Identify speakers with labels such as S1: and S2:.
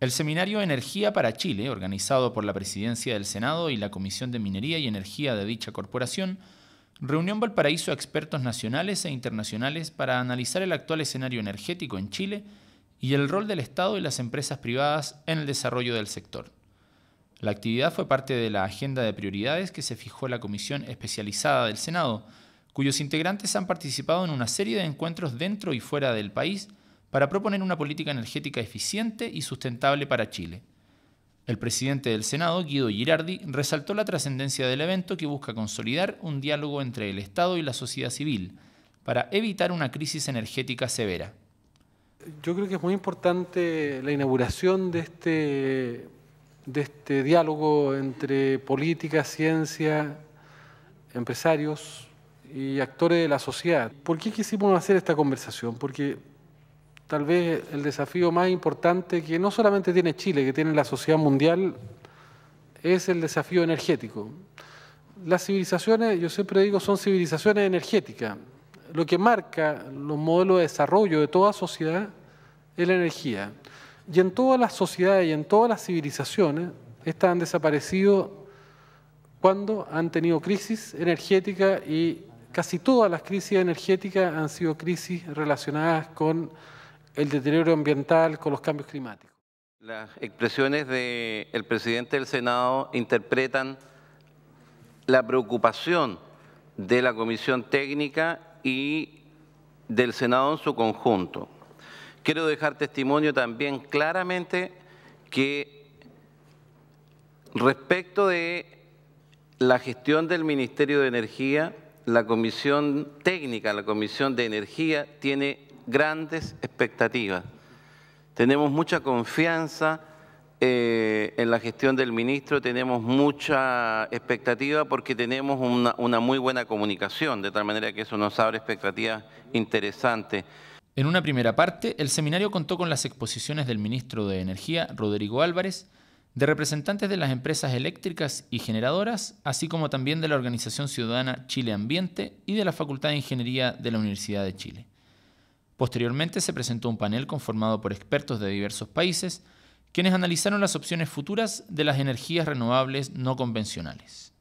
S1: El seminario Energía para Chile, organizado por la Presidencia del Senado y la Comisión de Minería y Energía de dicha corporación, reunió en Valparaíso a expertos nacionales e internacionales para analizar el actual escenario energético en Chile y el rol del Estado y las empresas privadas en el desarrollo del sector. La actividad fue parte de la agenda de prioridades que se fijó la Comisión Especializada del Senado, cuyos integrantes han participado en una serie de encuentros dentro y fuera del país, para proponer una política energética eficiente y sustentable para Chile. El presidente del Senado, Guido Girardi, resaltó la trascendencia del evento que busca consolidar un diálogo entre el Estado y la sociedad civil para evitar una crisis energética severa.
S2: Yo creo que es muy importante la inauguración de este, de este diálogo entre política, ciencia, empresarios y actores de la sociedad. ¿Por qué quisimos hacer esta conversación? Porque tal vez el desafío más importante que no solamente tiene Chile, que tiene la sociedad mundial, es el desafío energético. Las civilizaciones, yo siempre digo, son civilizaciones energéticas. Lo que marca los modelos de desarrollo de toda sociedad es la energía. Y en todas las sociedades y en todas las civilizaciones, estas han desaparecido cuando han tenido crisis energética y casi todas las crisis energéticas han sido crisis relacionadas con el deterioro ambiental, con los cambios climáticos.
S3: Las expresiones del presidente del Senado interpretan la preocupación de la Comisión Técnica y del Senado en su conjunto. Quiero dejar testimonio también claramente que respecto de la gestión del Ministerio de Energía, la Comisión Técnica, la Comisión de Energía tiene grandes expectativas. Tenemos mucha confianza eh, en la gestión del ministro, tenemos mucha expectativa porque tenemos una muy buena comunicación, de tal manera que eso nos abre expectativas
S1: interesantes. En una primera parte, el seminario contó con las exposiciones del ministro de Energía, Rodrigo Álvarez, de representantes de las empresas eléctricas y generadoras, así como también de la Organización Ciudadana Chile Ambiente y de la Facultad de Ingeniería de la Universidad de Chile. Posteriormente se presentó un panel conformado por expertos de diversos países, quienes analizaron las opciones futuras de las energías renovables no convencionales.